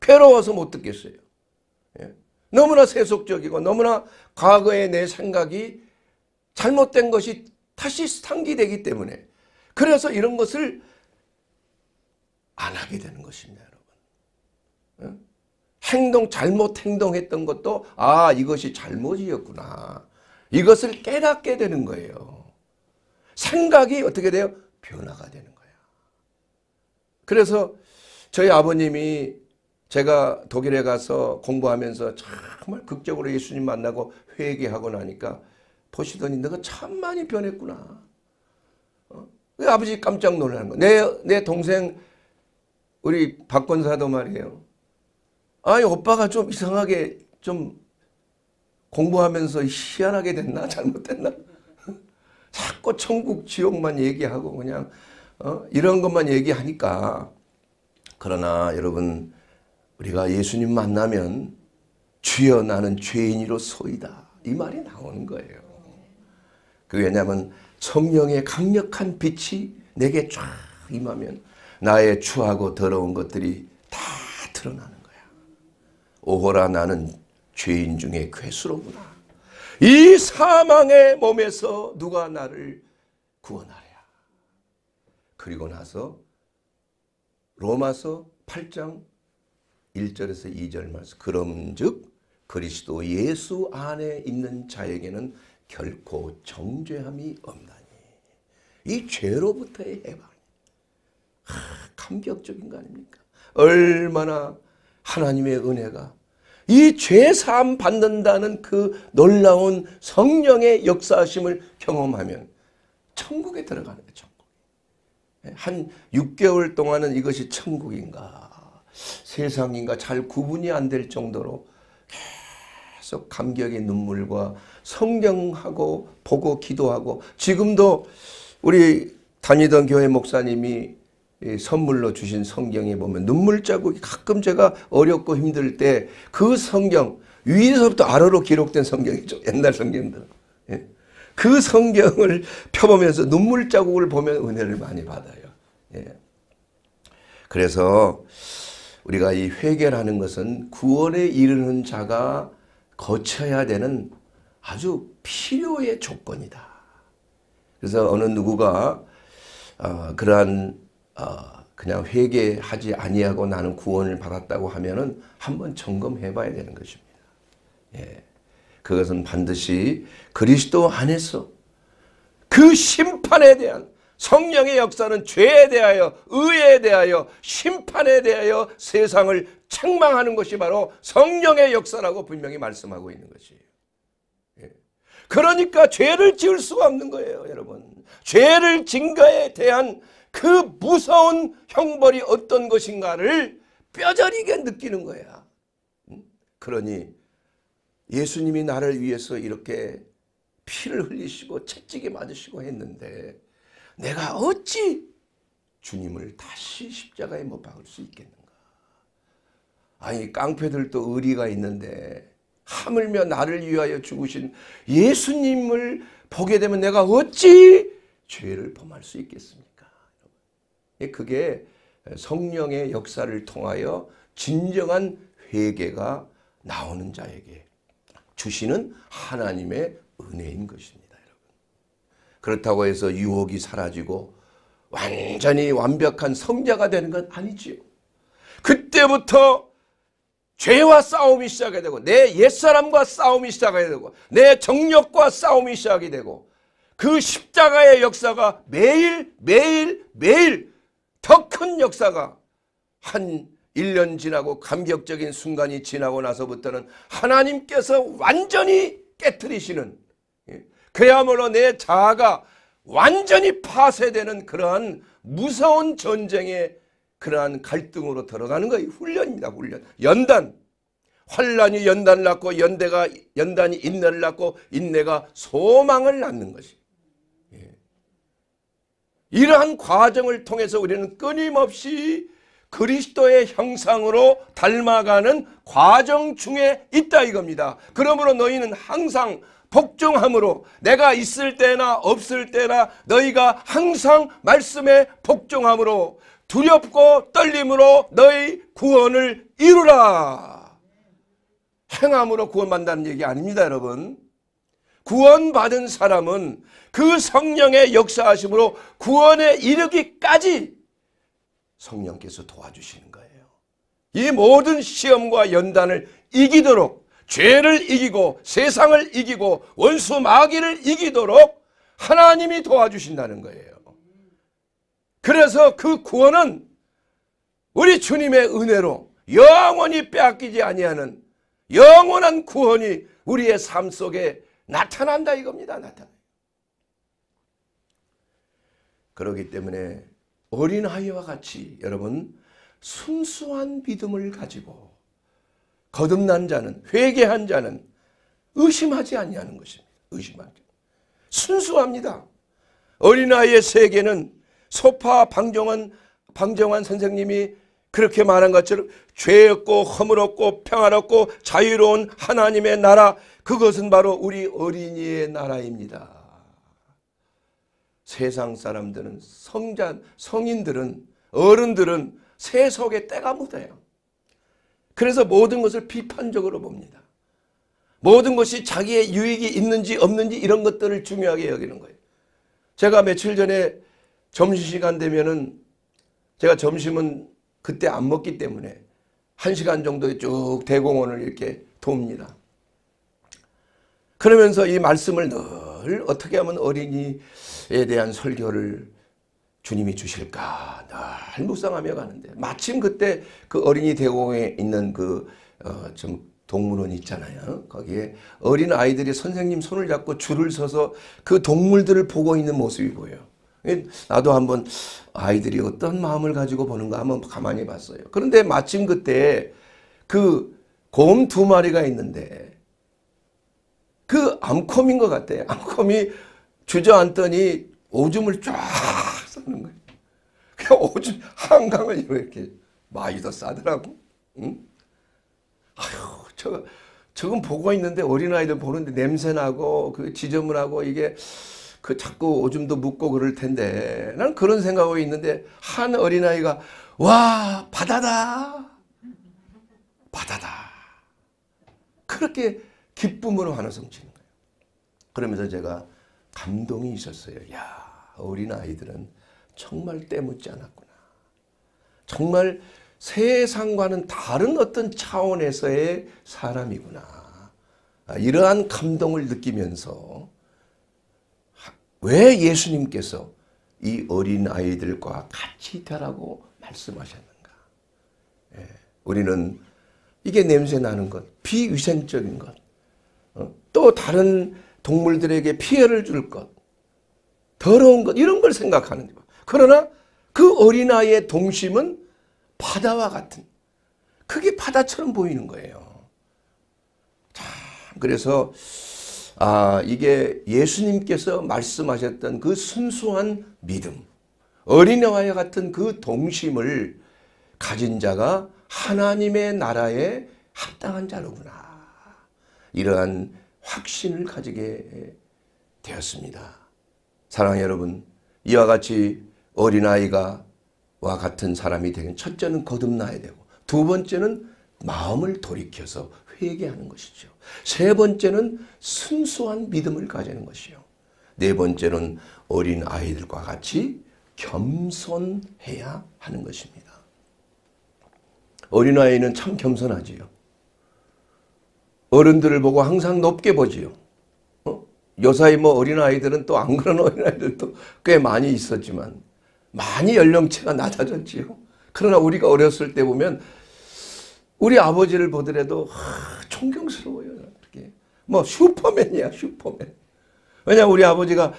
A: 괴로워서 못 듣겠어요. 예. 너무나 세속적이고 너무나 과거의 내 생각이 잘못된 것이 다시 상기되기 때문에 그래서 이런 것을 안 하게 되는 것입니다. 여러분. 행동 잘못 행동했던 것도 아 이것이 잘못이었구나. 이것을 깨닫게 되는 거예요. 생각이 어떻게 돼요? 변화가 되는 거야. 그래서 저희 아버님이 제가 독일에 가서 공부하면서 정말 극적으로 예수님 만나고 회개하고 나니까 보시더니 너가 참 많이 변했구나. 어? 아버지 깜짝 놀라는 거. 내, 내 동생, 우리 박 권사도 말이에요. 아니, 오빠가 좀 이상하게 좀 공부하면서 희한하게 됐나? 잘못됐나? 자꾸 천국, 지옥만 얘기하고 그냥, 어? 이런 것만 얘기하니까. 그러나 여러분, 우리가 예수님 만나면 주여 나는 죄인이로 소이다. 이 말이 나오는 거예요. 그 왜냐하면 성령의 강력한 빛이 내게 쫙 임하면 나의 추하고 더러운 것들이 다 드러나는 거야. 오호라 나는 죄인 중에 괴수로구나. 이 사망의 몸에서 누가 나를 구원하랴. 그리고 나서 로마서 8장 1절에서 2절 말씀 그럼즉 그리스도 예수 안에 있는 자에게는 결코 정죄함이 없나니 이 죄로부터의 해방 하, 감격적인 거 아닙니까? 얼마나 하나님의 은혜가 이 죄 사함 받는다는 그 놀라운 성령의 역사심을 경험하면 천국에 들어가는 거예요. 천국. 예, 한 6개월 동안은 이것이 천국인가 세상인가 잘 구분이 안 될 정도로 계속 감격의 눈물과 성경하고 보고 기도하고 지금도 우리 다니던 교회 목사님이 선물로 주신 성경에 보면 눈물 자국이 가끔 제가 어렵고 힘들 때 그 성경 위에서부터 아래로 기록된 성경이죠. 옛날 성경들. 예. 그 성경을 펴보면서 눈물 자국을 보면 은혜를 많이 받아요. 예. 그래서 우리가 이 회개라는 것은 구원에 이르는 자가 거쳐야 되는 아주 필요의 조건이다. 그래서 어느 누구가 어, 그러한 어, 그냥 회개하지 아니하고 나는 구원을 받았다고 하면은 한번 점검해 봐야 되는 것입니다. 예. 그것은 반드시 그리스도 안에서 그 심판에 대한 성령의 역사는 죄에 대하여 의에 대하여 심판에 대하여 세상을 책망하는 것이 바로 성령의 역사라고 분명히 말씀하고 있는 것이에요. 그러니까 죄를 지을 수가 없는 거예요, 여러분. 죄를 진가에 대한 그 무서운 형벌이 어떤 것인가를 뼈저리게 느끼는 거야. 그러니 예수님이 나를 위해서 이렇게 피를 흘리시고 채찍에 맞으시고 했는데 내가 어찌 주님을 다시 십자가에 못 박을 수 있겠는가. 아니 깡패들도 의리가 있는데 하물며 나를 위하여 죽으신 예수님을 보게 되면 내가 어찌 죄를 범할 수 있겠습니까? 그게 성령의 역사를 통하여 진정한 회개가 나오는 자에게 주시는 하나님의 은혜인 것입니다. 여러분. 그렇다고 해서 유혹이 사라지고 완전히 완벽한 성자가 되는 건 아니지요. 그때부터 죄와 싸움이 시작이 되고 내 옛사람과 싸움이 시작이 되고 내 정력과 싸움이 시작이 되고 그 십자가의 역사가 매일 매일 매일 더 큰 역사가 한 1년 지나고 감격적인 순간이 지나고 나서부터는 하나님께서 완전히 깨뜨리시는 예, 그야말로 내 자아가 완전히 파쇄되는 그러한 무서운 전쟁의 그러한 갈등으로 들어가는 거예요. 훈련입니다. 훈련. 연단. 환란이 연단을 낳고 연대가 연단이 인내를 낳고 인내가 소망을 낳는 것이. 예. 이러한 과정을 통해서 우리는 끊임없이 그리스도의 형상으로 닮아가는 과정 중에 있다 이겁니다. 그러므로 너희는 항상 복종함으로 내가 있을 때나 없을 때나 너희가 항상 말씀에 복종함으로 두렵고 떨림으로 너희 구원을 이루라. 행함으로 구원받는다는 얘기 아닙니다, 여러분. 구원받은 사람은 그 성령의 역사하심으로 구원에 이르기까지 성령께서 도와주시는 거예요. 이 모든 시험과 연단을 이기도록 죄를 이기고 세상을 이기고 원수 마귀를 이기도록 하나님이 도와주신다는 거예요. 그래서 그 구원은 우리 주님의 은혜로 영원히 빼앗기지 아니하는 영원한 구원이 우리의 삶 속에 나타난다 이겁니다. 나타나. 그렇기 때문에 어린아이와 같이 여러분 순수한 믿음을 가지고 거듭난 자는 회개한 자는 의심하지 아니하는 것입니다. 의심하지. 순수합니다. 어린아이의 세계는 소파 방정환 방정환 선생님이 그렇게 말한 것처럼 죄 없고 허물없고 평안롭고 자유로운 하나님의 나라 그것은 바로 우리 어린이의 나라입니다. 세상 사람들은 성자 성인들은 어른들은 세속에 때가 묻어요. 그래서 모든 것을 비판적으로 봅니다. 모든 것이 자기의 유익이 있는지 없는지 이런 것들을 중요하게 여기는 거예요. 제가 며칠 전에 점심시간 되면은 제가 점심은 그때 안 먹기 때문에 1시간 정도 쭉 대공원을 이렇게 돕니다. 그러면서 이 말씀을 늘 어떻게 하면 어린이에 대한 설교를 주님이 주실까 늘 묵상하며 가는데 마침 그때 그 어린이 대공에 있는 그좀 어, 동물원 있잖아요. 거기에 어린 아이들이 선생님 손을 잡고 줄을 서서 그 동물들을 보고 있는 모습이 보여 나도 한번 아이들이 어떤 마음을 가지고 보는가 한번 가만히 봤어요. 그런데 마침 그때 그 곰 두 마리가 있는데 그 암콤인 것 같아요. 암콤이 주저앉더니 오줌을 쫙 싸는 거예요. 그 오줌 한강을 이렇게 마이도 싸더라고. 응? 아휴 저 저건 보고 있는데 어린아이들 보는데 냄새나고 그 지저분하고 이게 그 자꾸 오줌도 묻고 그럴 텐데 난 그런 생각하고 있는데 한 어린아이가 와 바다다 바다다 그렇게 기쁨으로 환호성 치는 거예요. 그러면서 제가 감동이 있었어요. 야 어린아이들은 정말 때묻지 않았구나. 정말 세상과는 다른 어떤 차원에서의 사람이구나. 아, 이러한 감동을 느끼면서 왜 예수님께서 이 어린 아이들과 같이 있라고 말씀하셨는가? 예, 우리는 이게 냄새 나는 것, 비위생적인 것, 어, 다른 동물들에게 피해를 줄 것, 더러운 것 이런 걸 생각하는 거 그러나 그 어린아이의 동심은 바다와 같은 그게 바다처럼 보이는 거예요. 참 그래서 아, 이게 예수님께서 말씀하셨던 그 순수한 믿음, 어린애와 같은 그 동심을 가진 자가 하나님의 나라에 합당한 자로구나. 이러한 확신을 가지게 되었습니다. 사랑하 여러분, 이와 같이 어린아이가 와 같은 사람이 되면 첫째는 거듭나야 되고 두 번째는 마음을 돌이켜서 회개하는 것이죠. 세 번째는 순수한 믿음을 가지는 것이요. 네 번째는 어린 아이들과 같이 겸손해야 하는 것입니다. 어린아이는 참 겸손하지요. 어른들을 보고 항상 높게 보지요. 어? 요사이 뭐 어린아이들은 또 안 그런 어린아이들도 꽤 많이 있었지만 많이 연령체가 낮아졌지요. 그러나 우리가 어렸을 때 보면 우리 아버지를 보더라도 하, 존경스러워요. 이렇게. 뭐 슈퍼맨이야 슈퍼맨. 왜냐 우리 아버지가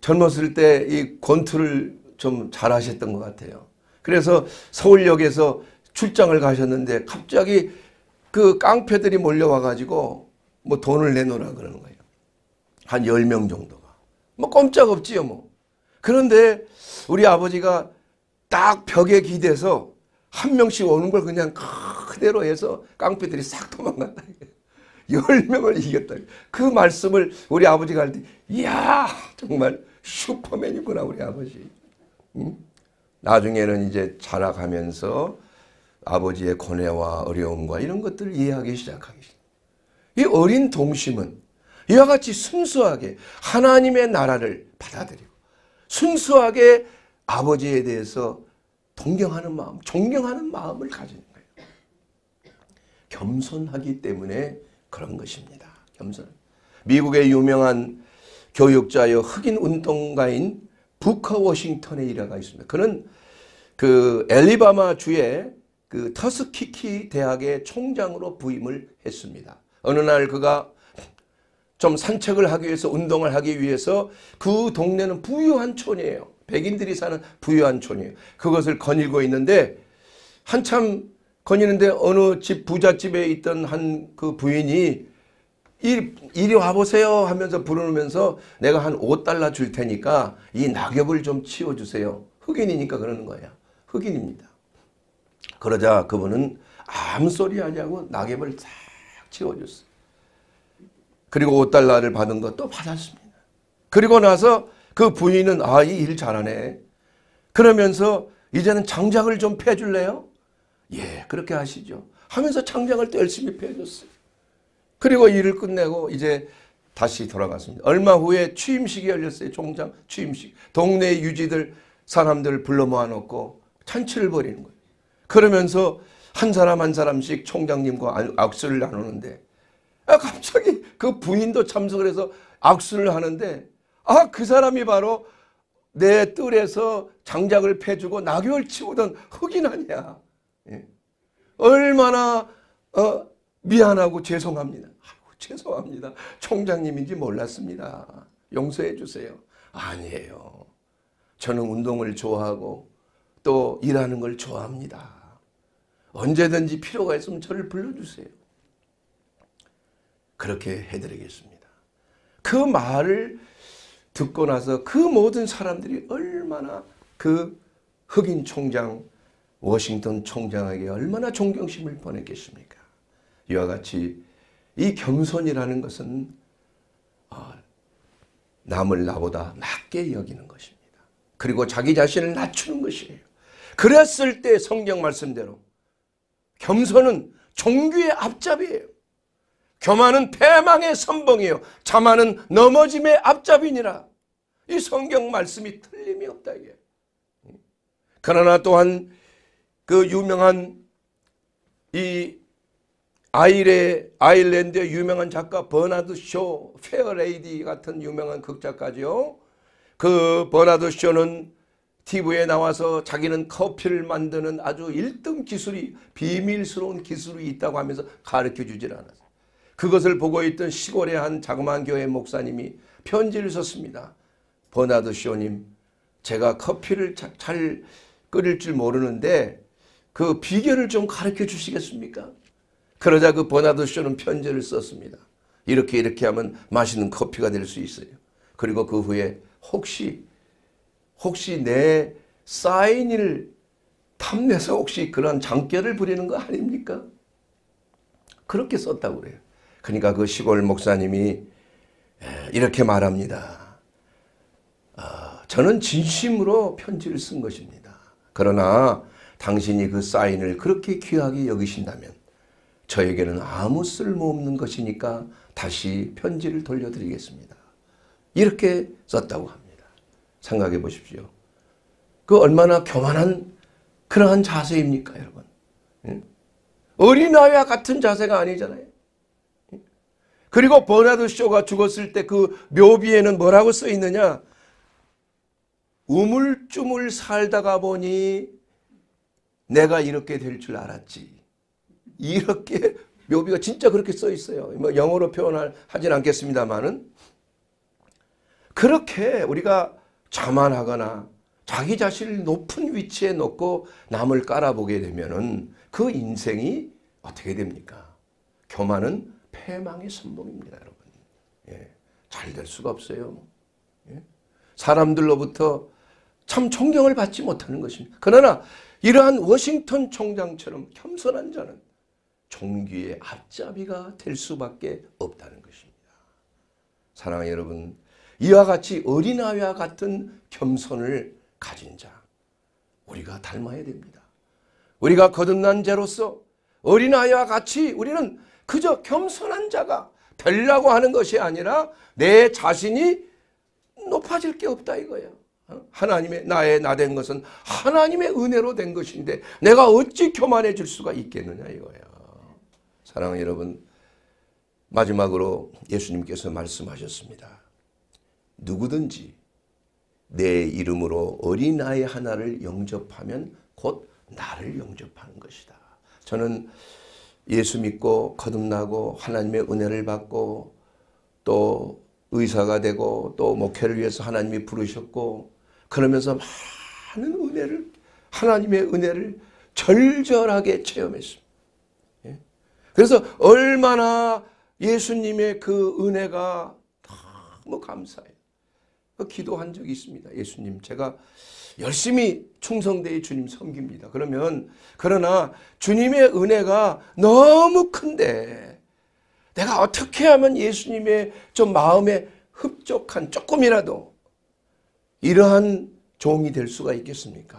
A: 젊었을 때 이 권투를 좀 잘하셨던 것 같아요. 그래서 서울역에서 출장을 가셨는데 갑자기 그 깡패들이 몰려와가지고 뭐 돈을 내놓으라 그러는 거예요. 한 10명 정도가. 뭐 꼼짝없지요 뭐. 그런데 우리 아버지가 딱 벽에 기대서 한 명씩 오는 걸 그냥 그대로 해서 깡패들이 싹 도망간다. 1명을 이겼다. 그 말씀을 우리 아버지가 할 때, 이야, 정말 슈퍼맨이구나, 우리 아버지. 응? 나중에는 이제 자라가면서 아버지의 고뇌와 어려움과 이런 것들을 이해하기 시작하기 시작. 이 어린 동심은 이와 같이 순수하게 하나님의 나라를 받아들이고 순수하게 아버지에 대해서 동경하는 마음, 존경하는 마음을 가진 겸손하기 때문에 그런 것입니다. 겸손. 미국의 유명한 교육자여 흑인 운동가인 부커 워싱턴의 일화가 있습니다. 그는 그 엘리바마 주의 그 터스키키 대학의 총장으로 부임을 했습니다. 어느 날 그가 좀 산책을 하기 위해서 운동을 하기 위해서 그 동네는 부유한 촌이에요. 백인들이 사는 부유한 촌이에요. 그것을 거닐고 있는데 한참 거니는데 어느 집 부잣집에 있던 한 그 부인이 일, 이리 와보세요 하면서 부르면서 내가 한 5달러 줄 테니까 이 낙엽을 좀 치워주세요. 흑인이니까 그러는 거야. 흑인입니다. 그러자 그분은 아무 소리 하냐고 낙엽을 싹 치워줬어요. 그리고 5달러를 받은 것도 받았습니다. 그리고 나서 그 부인은 아 이 일 잘하네. 그러면서 이제는 장작을 좀 패줄래요? 예, 그렇게 하시죠. 하면서 창작을 또 열심히 펴줬어요. 그리고 일을 끝내고 이제 다시 돌아갔습니다. 얼마 후에 취임식이 열렸어요. 총장 취임식. 동네 유지들 사람들 불러 모아놓고 잔치를 벌이는 거예요. 그러면서 한 사람 한 사람씩 총장님과 아, 악수를 나누는데 아, 갑자기 그 부인도 참석을 해서 악수를 하는데 아, 그 사람이 바로 내 뜰에서 장작을 패주고 낙엽을 치우던 흑인 아니야. 예. 얼마나 어, 미안하고 죄송합니다. 아이고, 죄송합니다. 총장님인지 몰랐습니다. 용서해 주세요. 아니에요. 저는 운동을 좋아하고 또 일하는 걸 좋아합니다. 언제든지 필요가 있으면 저를 불러주세요. 그렇게 해드리겠습니다. 그 말을 듣고 나서 그 모든 사람들이 얼마나 그 흑인 총장 워싱턴 총장에게 얼마나 존경심을 보냈겠습니까? 이와 같이 이 겸손이라는 것은 아, 남을 나보다 낮게 여기는 것입니다. 그리고 자기 자신을 낮추는 것이에요. 그랬을 때 성경 말씀대로 겸손은 종교의 앞잡이에요. 교만은 패망의 선봉이요 자만은 넘어짐의 앞잡이니라. 이 성경 말씀이 틀림이 없다 이게. 그러나 또한 그 유명한 이 아일의 아일랜드의 유명한 작가 버나드 쇼 페어레이디 같은 유명한 극작가지요. 그 버나드 쇼는 TV에 나와서 자기는 커피를 만드는 아주 1등 기술이 비밀스러운 기술이 있다고 하면서 가르쳐 주질 않았어요. 그것을 보고 있던 시골의 한 자그마한 교회 목사님이 편지를 썼습니다. 버나드 쇼님 제가 커피를 잘 끓일 줄 모르는데 그 비결을 좀 가르쳐 주시겠습니까? 그러자 그 버나드 쇼는 편지를 썼습니다. 이렇게 이렇게 하면 맛있는 커피가 될 수 있어요. 그리고 그 후에 혹시 혹시 내 사인을 탐내서 혹시 그런 장결을 부리는 거 아닙니까? 그렇게 썼다고 그래요. 그러니까 그 시골 목사님이 이렇게 말합니다. 아, 저는 진심으로 편지를 쓴 것입니다. 그러나 당신이 그 사인을 그렇게 귀하게 여기신다면 저에게는 아무 쓸모없는 것이니까 다시 편지를 돌려드리겠습니다. 이렇게 썼다고 합니다. 생각해 보십시오. 그 얼마나 교만한 그러한 자세입니까, 여러분? 어린아이와 같은 자세가 아니잖아요. 그리고 버나드 쇼가 죽었을 때 그 묘비에는 뭐라고 써 있느냐? 우물쭈물 살다가 보니 내가 이렇게 될 줄 알았지. 이렇게 묘비가 진짜 그렇게 써 있어요. 뭐 영어로 표현을 하진 않겠습니다만은 그렇게 우리가 자만하거나 자기 자신을 높은 위치에 놓고 남을 깔아보게 되면은 그 인생이 어떻게 됩니까? 교만은 패망의 선봉입니다, 여러분. 예, 잘될 수가 없어요. 예? 사람들로부터 참 존경을 받지 못하는 것입니다. 그러나 이러한 워싱턴 총장처럼 겸손한 자는 종교의 앞잡이가 될 수밖에 없다는 것입니다. 사랑하는 여러분, 이와 같이 어린아이와 같은 겸손을 가진 자, 우리가 닮아야 됩니다. 우리가 거듭난 자로서 어린아이와 같이 우리는 그저 겸손한 자가 되려고 하는 것이 아니라 내 자신이 높아질 게 없다 이거야. 어? 하나님의 나의 나 된 것은 하나님의 은혜로 된 것인데 내가 어찌 교만해질 수가 있겠느냐 이거예요 사랑하는 여러분 마지막으로 예수님께서 말씀하셨습니다. 누구든지 내 이름으로 어린아이 하나를 영접하면 곧 나를 영접하는 것이다. 저는 예수 믿고 거듭나고 하나님의 은혜를 받고 또 의사가 되고 또 목회를 위해서 하나님이 부르셨고 그러면서 많은 은혜를 하나님의 은혜를 절절하게 체험했습니다. 예? 그래서 얼마나 예수님의 그 은혜가 너무 감사해요. 그 기도한 적이 있습니다. 예수님 제가 열심히 충성되이 주님 섬깁니다. 그러면 그러나 주님의 은혜가 너무 큰데 내가 어떻게 하면 예수님의 좀 마음에 흡족한 조금이라도 이러한 종이 될 수가 있겠습니까?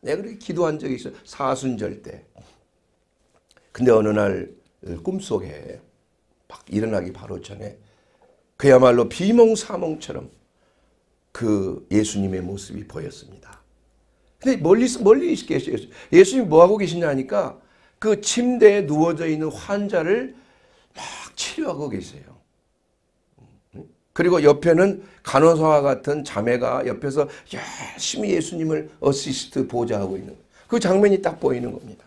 A: 내가 그렇게 기도한 적이 있어요. 사순절 때. 근데 어느 날 꿈속에 막 일어나기 바로 전에 그야말로 비몽사몽처럼 그 예수님의 모습이 보였습니다. 근데 멀리 멀리 계세요. 예수님 뭐 하고 계시냐 하니까 그 침대에 누워져 있는 환자를 막 치료하고 계세요. 그리고 옆에는 간호사와 같은 자매가 옆에서 열심히 예수님을 어시스트 보좌하고 있는 그 장면이 딱 보이는 겁니다.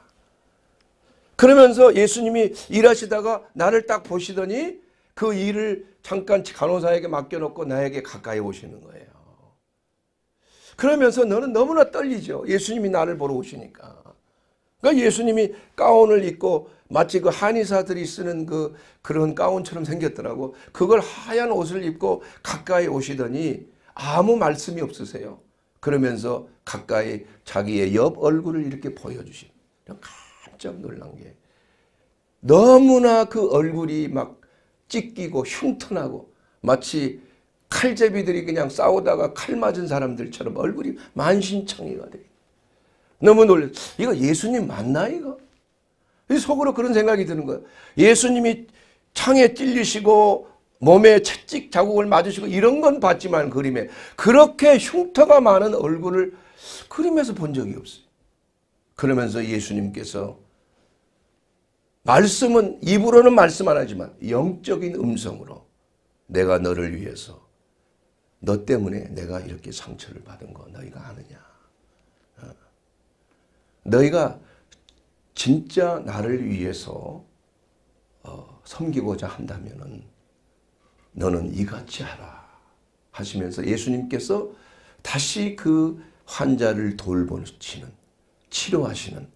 A: 그러면서 예수님이 일하시다가 나를 딱 보시더니 그 일을 잠깐 간호사에게 맡겨놓고 나에게 가까이 오시는 거예요. 그러면서 너는 너무나 떨리죠. 예수님이 나를 보러 오시니까. 그러니까 예수님이 가운을 입고 마치 그 한의사들이 쓰는 그 그런 가운처럼 생겼더라고. 그걸 하얀 옷을 입고 가까이 오시더니 아무 말씀이 없으세요. 그러면서 가까이 자기의 옆 얼굴을 이렇게 보여주신. 깜짝 놀란 게 너무나 그 얼굴이 막 찢기고 흉터나고 마치 칼제비들이 그냥 싸우다가 칼 맞은 사람들처럼 얼굴이 만신창이가 돼. 너무 놀랬 이거 예수님 맞나 이거? 속으로 그런 생각이 드는 거예요. 예수님이 창에 찔리시고 몸에 채찍 자국을 맞으시고 이런 건 봤지만 그림에 그렇게 흉터가 많은 얼굴을 그림에서 본 적이 없어요. 그러면서 예수님께서 말씀은 입으로는 말씀 안 하지만 영적인 음성으로 내가 너를 위해서 너 때문에 내가 이렇게 상처를 받은 거 너희가 아느냐. 너희가 진짜 나를 위해서 어, 섬기고자 한다면 너는 이같이 하라 하시면서 예수님께서 다시 그 환자를 돌보시는 치료하시는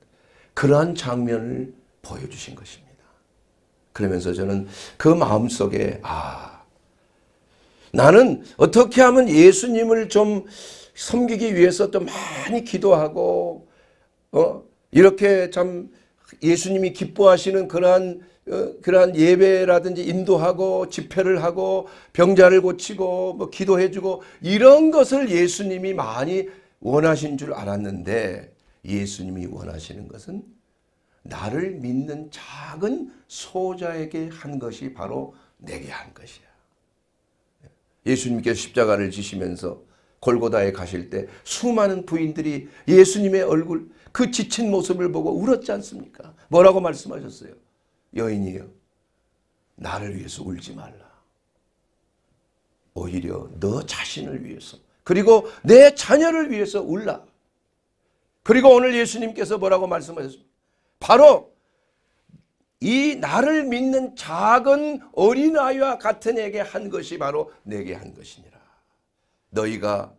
A: 그러한 장면을 보여주신 것입니다. 그러면서 저는 그 마음속에 아 나는 어떻게 하면 예수님을 좀 섬기기 위해서 또 많이 기도하고 어? 이렇게 참 예수님이 기뻐하시는 그러한 어, 그러한 예배라든지 인도하고 집회를 하고 병자를 고치고 뭐 기도해주고 이런 것을 예수님이 많이 원하신 줄 알았는데 예수님이 원하시는 것은 나를 믿는 작은 소자에게 한 것이 바로 내게 한 것이야. 예수님께서 십자가를 지시면서 골고다에 가실 때 수많은 부인들이 예수님의 얼굴 그 지친 모습을 보고 울었지 않습니까? 뭐라고 말씀하셨어요? 여인이여 나를 위해서 울지 말라. 오히려 너 자신을 위해서 그리고 내 자녀를 위해서 울라. 그리고 오늘 예수님께서 뭐라고 말씀하셨습니까? 바로 이 나를 믿는 작은 어린아이와 같은 에게 한 것이 바로 내게 한 것이니라. 너희가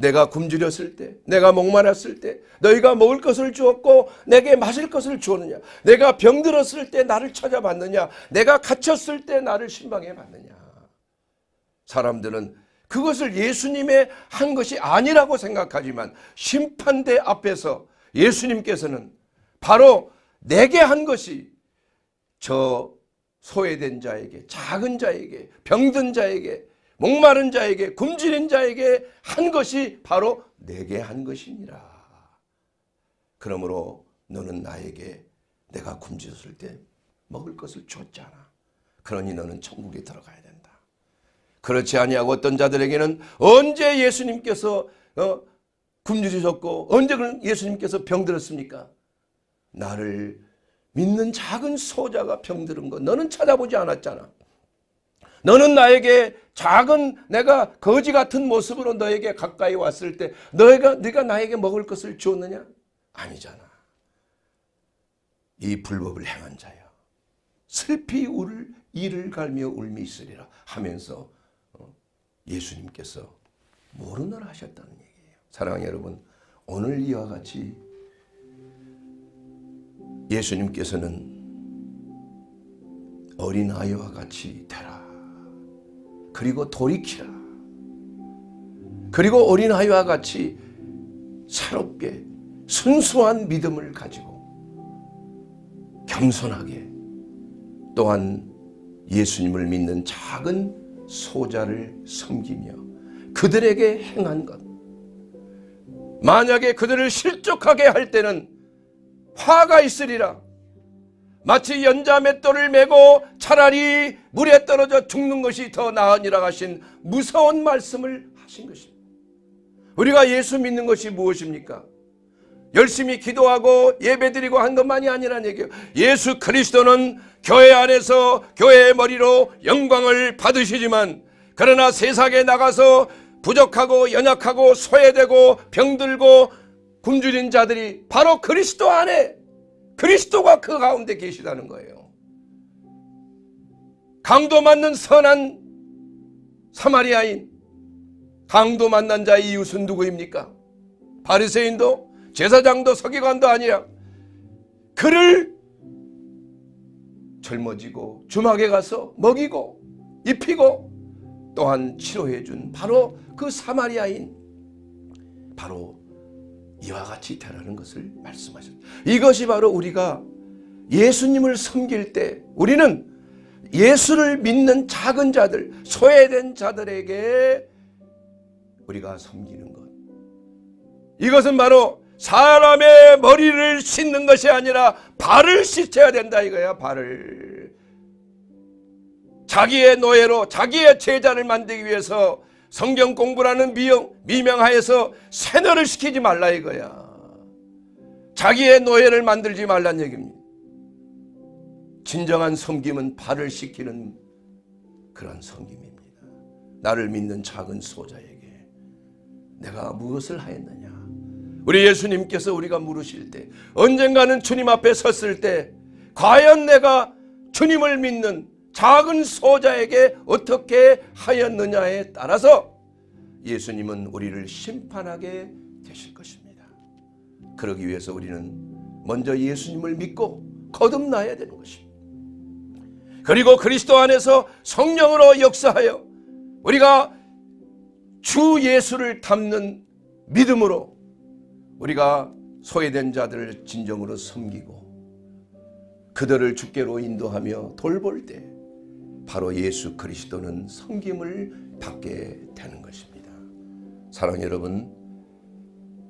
A: 내가 굶주렸을 때, 내가 목마랐을 때, 너희가 먹을 것을 주었고 내게 마실 것을 주었느냐? 내가 병들었을 때 나를 찾아봤느냐? 내가 갇혔을 때 나를 신방해 봤느냐? 사람들은 그것을 예수님의 한 것이 아니라고 생각하지만 심판대 앞에서 예수님께서는 바로 내게 한 것이 저 소외된 자에게, 작은 자에게, 병든 자에게 목마른 자에게 굶주린 자에게 한 것이 바로 내게 한 것이니라. 그러므로 너는 나에게 내가 굶주렸을 때 먹을 것을 줬잖아. 그러니 너는 천국에 들어가야 된다. 그렇지 아니하고 어떤 자들에게는 언제 예수님께서 어, 굶주리셨고 언제 예수님께서 병들었습니까? 나를 믿는 작은 소자가 병들은 거 너는 찾아보지 않았잖아. 너는 나에게 작은 내가 거지 같은 모습으로 너에게 가까이 왔을 때 너희가 네가 나에게 먹을 것을 주었느냐? 아니잖아. 이 불법을 행한 자여 슬피 울 이를 갈며 울미 있으리라 하면서 어, 예수님께서 모르너라 하셨다는 얘기예요. 사랑하는 여러분 오늘 이와 같이 예수님께서는 어린아이와 같이 되라 그리고 돌이키라. 그리고 어린아이와 같이 새롭게 순수한 믿음을 가지고 겸손하게 또한 예수님을 믿는 작은 소자를 섬기며 그들에게 행한 것. 만약에 그들을 실족하게 할 때는 화가 있으리라. 마치 연자 맷돌을 메고 차라리 물에 떨어져 죽는 것이 더 나으니라 하신 무서운 말씀을 하신 것입니다. 우리가 예수 믿는 것이 무엇입니까? 열심히 기도하고 예배드리고 한 것만이 아니란 얘기예요. 예수 그리스도는 교회 안에서 교회의 머리로 영광을 받으시지만 그러나 세상에 나가서 부족하고 연약하고 소외되고 병들고 굶주린 자들이 바로 그리스도 안에 그리스도가 그 가운데 계시다는 거예요. 강도 맞는 선한 사마리아인 강도 만난 자의 이웃은 누구입니까? 바리새인도 제사장도 서기관도 아니야. 그를 젊어지고 주막에 가서 먹이고 입히고 또한 치료해 준 바로 그 사마리아인 바로 이와 같이 되라는 것을 말씀하셨다. 이것이 바로 우리가 예수님을 섬길 때 우리는 예수를 믿는 작은 자들, 소외된 자들에게 우리가 섬기는 것. 이것은 바로 사람의 머리를 씻는 것이 아니라 발을 씻어야 된다 이거야, 발을. 자기의 노예로 자기의 제자를 만들기 위해서 성경 공부라는 미명, 미명하에서 세뇌를 시키지 말라 이거야. 자기의 노예를 만들지 말란 얘기입니다. 진정한 섬김은 발을 씻기는 그런 섬김입니다. 나를 믿는 작은 소자에게 내가 무엇을 하였느냐? 우리 예수님께서 우리가 물으실 때 언젠가는 주님 앞에 섰을 때 과연 내가 주님을 믿는 작은 소자에게 어떻게 하였느냐에 따라서 예수님은 우리를 심판하게 되실 것입니다. 그러기 위해서 우리는 먼저 예수님을 믿고 거듭나야 되는 것입니다. 그리고 그리스도 안에서 성령으로 역사하여 우리가 주 예수를 닮는 믿음으로 우리가 소외된 자들을 진정으로 섬기고 그들을 주께로 인도하며 돌볼 때 바로 예수 그리스도는 섬김을 받게 되는 것입니다. 사랑 여러분,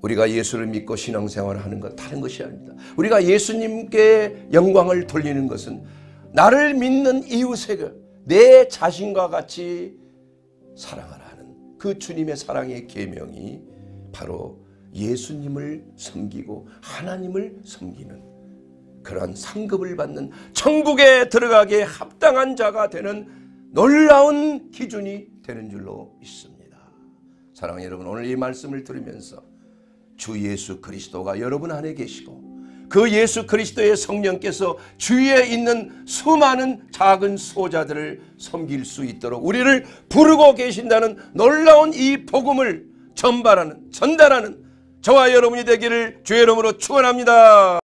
A: 우리가 예수를 믿고 신앙생활을 하는 것 다른 것이 아닙니다. 우리가 예수님께 영광을 돌리는 것은 나를 믿는 이웃에게 내 자신과 같이 사랑하라는 그 주님의 사랑의 계명이 바로 예수님을 섬기고 하나님을 섬기는 그런 상급을 받는 천국에 들어가게 합당한 자가 되는 놀라운 기준이 되는 줄로 믿습니다. 사랑하는 여러분 오늘 이 말씀을 들으면서 주 예수 그리스도가 여러분 안에 계시고 그 예수 그리스도의 성령께서 주위에 있는 수많은 작은 소자들을 섬길 수 있도록 우리를 부르고 계신다는 놀라운 이 복음을 전발하는 전달하는 저와 여러분이 되기를 주의 이름으로 축원합니다.